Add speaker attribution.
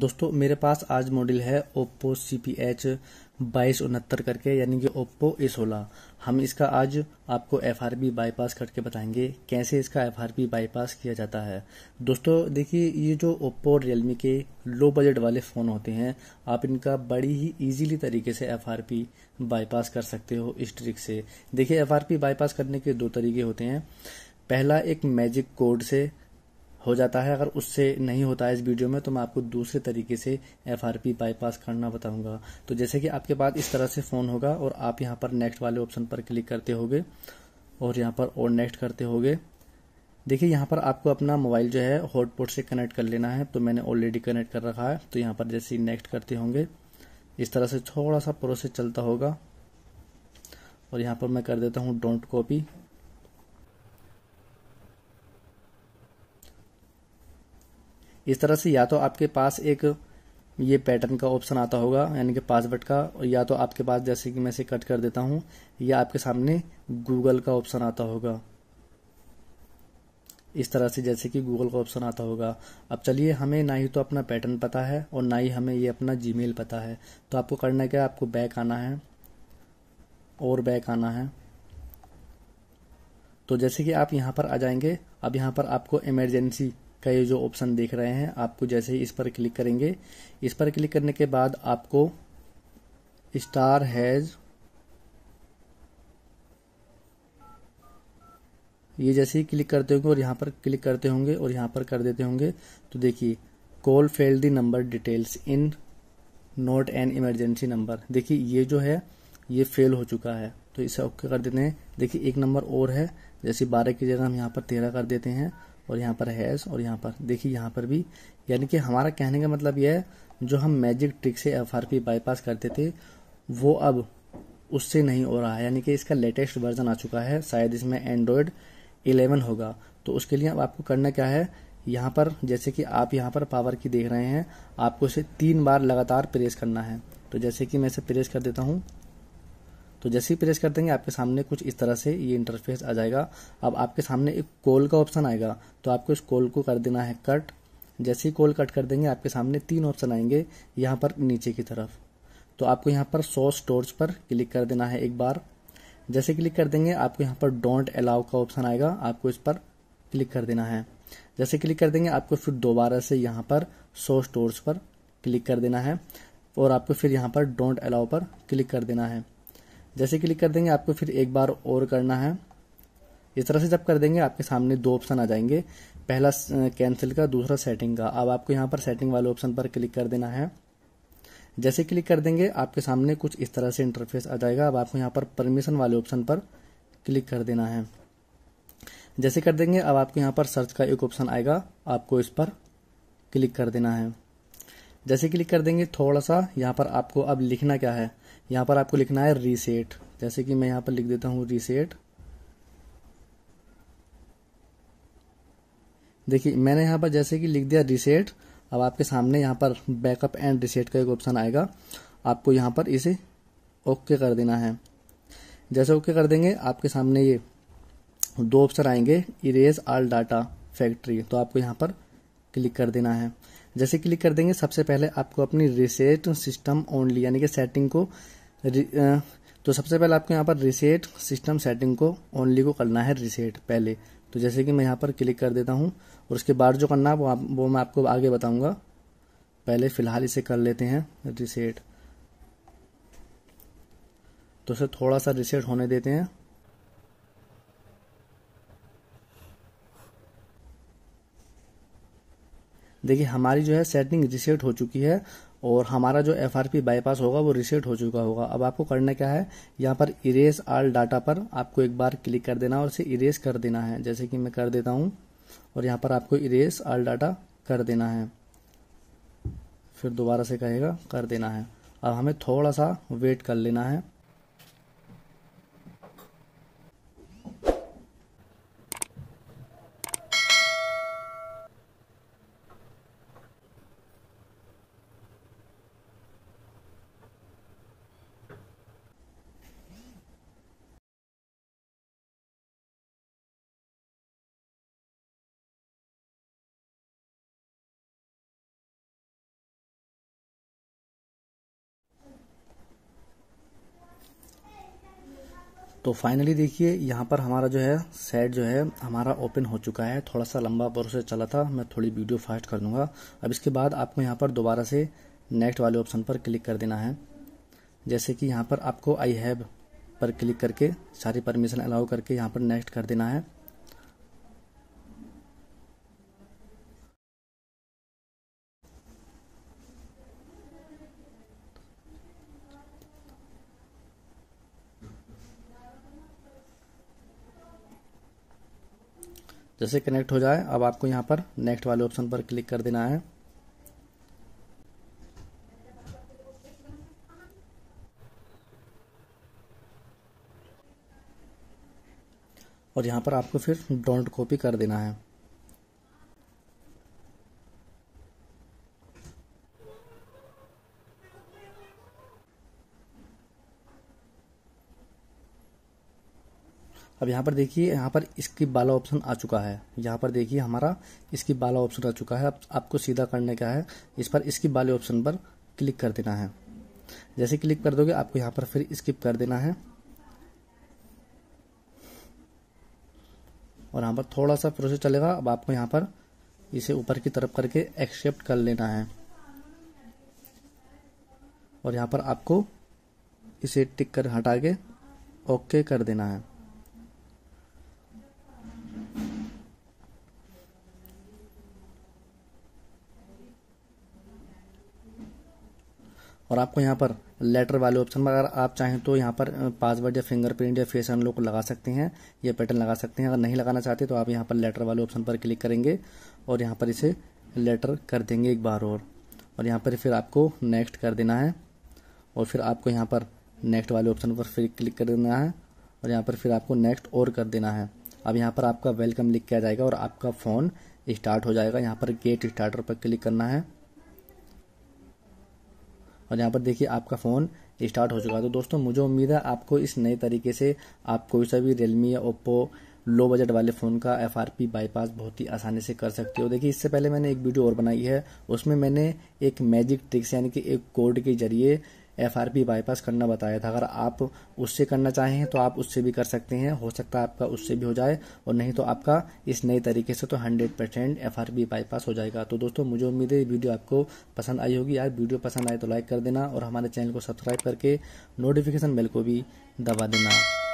Speaker 1: दोस्तों मेरे पास आज मॉडल है ओप्पो सी पी एच बाईस उनहत्तर करके यानी कि ओप्पो ए सोलह हम इसका आज आपको एफ आर पी बाईपास करके बताएंगे कैसे इसका एफ आर पी बाईपास किया जाता है दोस्तों देखिए ये जो ओप्पो और रियलमी के लो बजट वाले फ़ोन होते हैं आप इनका बड़ी ही इजीली तरीके से एफ आर पी बाईपास कर सकते हो इस ट्रिक से देखिए एफ आर पी बाईपास करने के दो तरीके होते हैं पहला एक मैजिक कोड से हो जाता है अगर उससे नहीं होता है इस वीडियो में तो मैं आपको दूसरे तरीके से एफ आर पी बाईपास करना बताऊंगा तो जैसे कि आपके पास इस तरह से फ़ोन होगा और आप यहाँ पर नेक्स्ट वाले ऑप्शन पर क्लिक करते होगे और यहाँ पर और नेक्स्ट करते होगे देखिए यहाँ पर आपको अपना मोबाइल जो है हॉटपोर्ट से कनेक्ट कर लेना है तो मैंने ऑलरेडी कनेक्ट कर रखा है तो यहाँ पर जैसे नेक्स्ट करते होंगे इस तरह से थोड़ा सा प्रोसेस चलता होगा और यहाँ पर मैं कर देता हूँ डोंट कॉपी इस तरह से या तो आपके पास एक ये पैटर्न का ऑप्शन आता होगा यानी कि पासवर्ड का या तो आपके पास जैसे कि मैं इसे कट कर देता हूं या आपके सामने गूगल का ऑप्शन आता होगा इस तरह से जैसे कि गूगल का ऑप्शन आता होगा अब चलिए हमें ना ही तो अपना पैटर्न पता है और ना ही हमें ये अपना जी पता है तो आपको करना क्या है आपको बैक आना है और बैक आना है तो जैसे कि आप यहाँ पर आ जाएंगे अब यहाँ पर आपको इमरजेंसी का ये जो ऑप्शन देख रहे हैं आपको जैसे ही इस पर क्लिक करेंगे इस पर क्लिक करने के बाद आपको स्टार हैज ये जैसे ही क्लिक करते होंगे और यहाँ पर क्लिक करते होंगे और यहाँ पर कर देते होंगे तो देखिए call fail the number details in note an emergency number देखिए ये जो है ये फेल हो चुका है तो इसे ओके कर देते हैं देखिए एक नंबर और है जैसे बारह की जगह हम यहाँ पर तेरह कर देते हैं और यहाँ पर हैज और यहाँ पर देखिए यहाँ पर भी यानी कि हमारा कहने का मतलब यह है जो हम मैजिक ट्रिक से एफ बाईपास करते थे वो अब उससे नहीं हो रहा है यानी कि इसका लेटेस्ट वर्जन आ चुका है शायद इसमें एंड्रॉयड 11 होगा तो उसके लिए अब आपको करना क्या है यहाँ पर जैसे कि आप यहाँ पर पावर की देख रहे हैं आपको इसे तीन बार लगातार प्रेस करना है तो जैसे कि मैं इसे प्रेस कर देता हूँ तो जैसे ही प्रेस कर देंगे आपके सामने कुछ इस तरह से ये इंटरफेस आ जाएगा अब आपके सामने एक कॉल का ऑप्शन आएगा तो आपको इस कॉल को कर देना है कट जैसे ही कॉल कट कर देंगे आपके सामने तीन ऑप्शन आएंगे यहाँ पर नीचे की तरफ तो आपको यहाँ पर सो स्टोर्स पर क्लिक कर देना है एक बार जैसे क्लिक कर देंगे आपको यहाँ पर डोंट अलाउ का ऑप्शन आएगा आपको इस पर क्लिक कर देना है जैसे क्लिक कर देंगे आपको फिर दोबारा से यहाँ पर सो स्टोर्स पर क्लिक कर देना है और आपको फिर यहाँ पर डोंट अलाउ पर क्लिक कर देना है जैसे क्लिक कर देंगे आपको फिर एक बार और करना है इस तरह से जब कर देंगे आपके सामने दो ऑप्शन आ जाएंगे पहला कैंसिल का दूसरा सेटिंग का अब आपको यहाँ पर सेटिंग वाले ऑप्शन पर क्लिक कर देना है जैसे क्लिक कर देंगे आपके सामने कुछ इस तरह से इंटरफेस आ जाएगा अब आपको यहाँ पर परमिशन वाले ऑप्शन पर क्लिक कर देना है जैसे कर देंगे अब आपको यहाँ पर सर्च का एक ऑप्शन आएगा आपको इस पर क्लिक कर देना है जैसे क्लिक कर देंगे थोड़ा सा यहाँ पर आपको अब लिखना क्या है यहाँ पर आपको लिखना है रीसेट जैसे कि मैं यहाँ पर लिख देता हूँ रीसेट देखिए मैंने यहाँ पर जैसे कि लिख दिया रीसेट अब आपके सामने यहाँ पर बैकअप एंड रीसेट का एक ऑप्शन आएगा आपको यहाँ पर इसे ओके कर देना है जैसे ओके कर देंगे आपके सामने ये दो ऑप्शन आएंगे इरेज आल डाटा फैक्ट्री तो आपको यहाँ पर क्लिक कर देना है जैसे क्लिक कर देंगे सबसे पहले आपको अपनी रिसेट सिस्टम ओनली यानी कि सेटिंग को तो सबसे पहले आपको यहाँ पर रिसेट सिस्टम सेटिंग को ओनली को करना है रिसेट पहले तो जैसे कि मैं यहाँ पर क्लिक कर देता हूँ और उसके बाद जो करना है वो आप वो मैं आपको आगे बताऊंगा पहले फ़िलहाल इसे कर लेते हैं रिसेट तो इसे थोड़ा सा रिसेट होने देते हैं देखिए हमारी जो है सेटिंग रिसेट हो चुकी है और हमारा जो एफ आर पी बाईपास होगा वो रिसेट हो चुका होगा अब आपको करना क्या है यहाँ पर इरेज आल डाटा पर आपको एक बार क्लिक कर देना और इसे इरेज कर देना है जैसे कि मैं कर देता हूँ और यहाँ पर आपको इरेज आल डाटा कर देना है फिर दोबारा से कहेगा कर देना है अब हमें थोड़ा सा वेट कर लेना है तो फाइनली देखिए यहाँ पर हमारा जो है सेट जो है हमारा ओपन हो चुका है थोड़ा सा लंबा प्रोसेस चला था मैं थोड़ी वीडियो फास्ट कर दूंगा अब इसके बाद आपको यहाँ पर दोबारा से नेक्स्ट वाले ऑप्शन पर क्लिक कर देना है जैसे कि यहाँ पर आपको आई हैव पर क्लिक करके सारी परमिशन अलाउ करके यहाँ पर नेक्स्ट कर देना है जैसे कनेक्ट हो जाए अब आपको यहाँ पर नेक्स्ट वाले ऑप्शन पर क्लिक कर देना है और यहाँ पर आपको फिर डोंट कॉपी कर देना है अब यहाँ पर देखिए यहाँ पर स्किप वाला ऑप्शन आ चुका है यहाँ पर देखिए हमारा स्किप वाला ऑप्शन आ चुका है अब आपको सीधा करने का है इस पर स्किप वाले ऑप्शन पर क्लिक कर देना है जैसे क्लिक कर दोगे आपको यहाँ पर फिर स्किप कर देना है और यहाँ पर थोड़ा सा प्रोसेस चलेगा अब आपको यहाँ पर इसे ऊपर की तरफ करके एक्सेप्ट कर लेना है और यहाँ पर आपको इसे टिक कर हटा के ओके कर देना है और आपको यहाँ पर लेटर वाले ऑप्शन पर अगर आप चाहें तो यहाँ पर पासवर्ड या फिंगरप्रिंट या फेस अनलॉक लगा सकते हैं या पैटर्न लगा सकते हैं अगर नहीं लगाना चाहते तो आप यहाँ पर लेटर वाले ऑप्शन पर क्लिक करेंगे और यहाँ पर इसे लेटर कर देंगे एक बार और और यहाँ पर फिर आपको नेक्स्ट कर देना है और फिर आपको यहाँ पर नेक्स्ट वाले ऑप्शन पर फिर क्लिक कर देना है और यहाँ पर फिर आपको नेक्स्ट और कर देना है अब यहाँ पर आपका वेलकम लिख किया जाएगा और आपका फ़ोन स्टार्ट हो जाएगा यहाँ पर गेट स्टार्टर पर क्लिक करना है और यहाँ पर देखिए आपका फ़ोन स्टार्ट हो चुका है तो दोस्तों मुझे उम्मीद है आपको इस नए तरीके से आप कोई सा भी रियलमी या ओप्पो लो बजट वाले फ़ोन का एफ आर पी बाईपास बहुत ही आसानी से कर सकते हो देखिए इससे पहले मैंने एक वीडियो और बनाई है उसमें मैंने एक मैजिक ट्रिक्स यानी कि एक कोड के जरिए एफ आर पी बाईपास करना बताया था अगर आप उससे करना चाहें तो आप उससे भी कर सकते हैं हो सकता है आपका उससे भी हो जाए और नहीं तो आपका इस नए तरीके से तो hundred percent F R P bypass हो जाएगा तो दोस्तों मुझे उम्मीद है वीडियो आपको पसंद आई होगी यार वीडियो पसंद आए तो लाइक कर देना और हमारे चैनल को सब्सक्राइब करके नोटिफिकेशन बेल को भी दबा देना